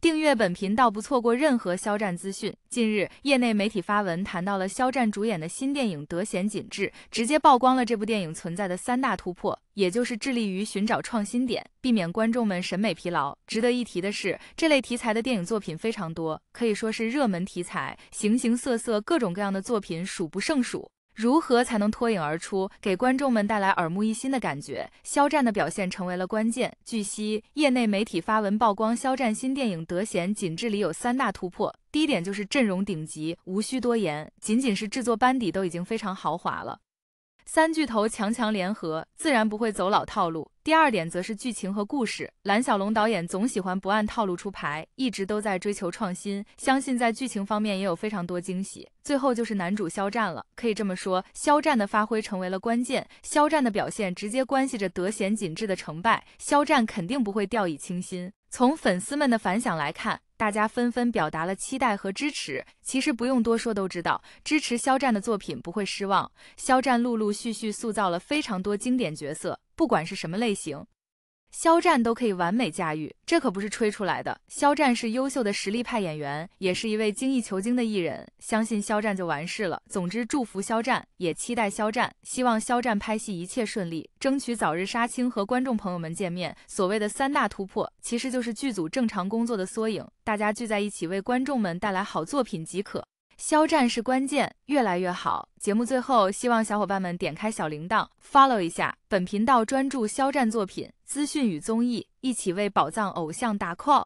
订阅本频道，不错过任何肖战资讯。近日，业内媒体发文谈到了肖战主演的新电影《德贤紧致》，直接曝光了这部电影存在的三大突破，也就是致力于寻找创新点，避免观众们审美疲劳。值得一提的是，这类题材的电影作品非常多，可以说是热门题材，形形色色、各种各样的作品数不胜数。如何才能脱颖而出，给观众们带来耳目一新的感觉？肖战的表现成为了关键。据悉，业内媒体发文曝光肖战新电影《德贤紧致里有三大突破。第一点就是阵容顶级，无需多言，仅仅是制作班底都已经非常豪华了。三巨头强强联合，自然不会走老套路。第二点则是剧情和故事，蓝小龙导演总喜欢不按套路出牌，一直都在追求创新，相信在剧情方面也有非常多惊喜。最后就是男主肖战了，可以这么说，肖战的发挥成为了关键，肖战的表现直接关系着《德贤锦致的成败，肖战肯定不会掉以轻心。从粉丝们的反响来看。大家纷纷表达了期待和支持。其实不用多说，都知道支持肖战的作品不会失望。肖战陆陆续续塑造了非常多经典角色，不管是什么类型。肖战都可以完美驾驭，这可不是吹出来的。肖战是优秀的实力派演员，也是一位精益求精的艺人，相信肖战就完事了。总之，祝福肖战，也期待肖战，希望肖战拍戏一切顺利，争取早日杀青和观众朋友们见面。所谓的三大突破，其实就是剧组正常工作的缩影，大家聚在一起为观众们带来好作品即可。肖战是关键，越来越好。节目最后，希望小伙伴们点开小铃铛，follow 一下本频道，专注肖战作品资讯与综艺，一起为宝藏偶像打 call。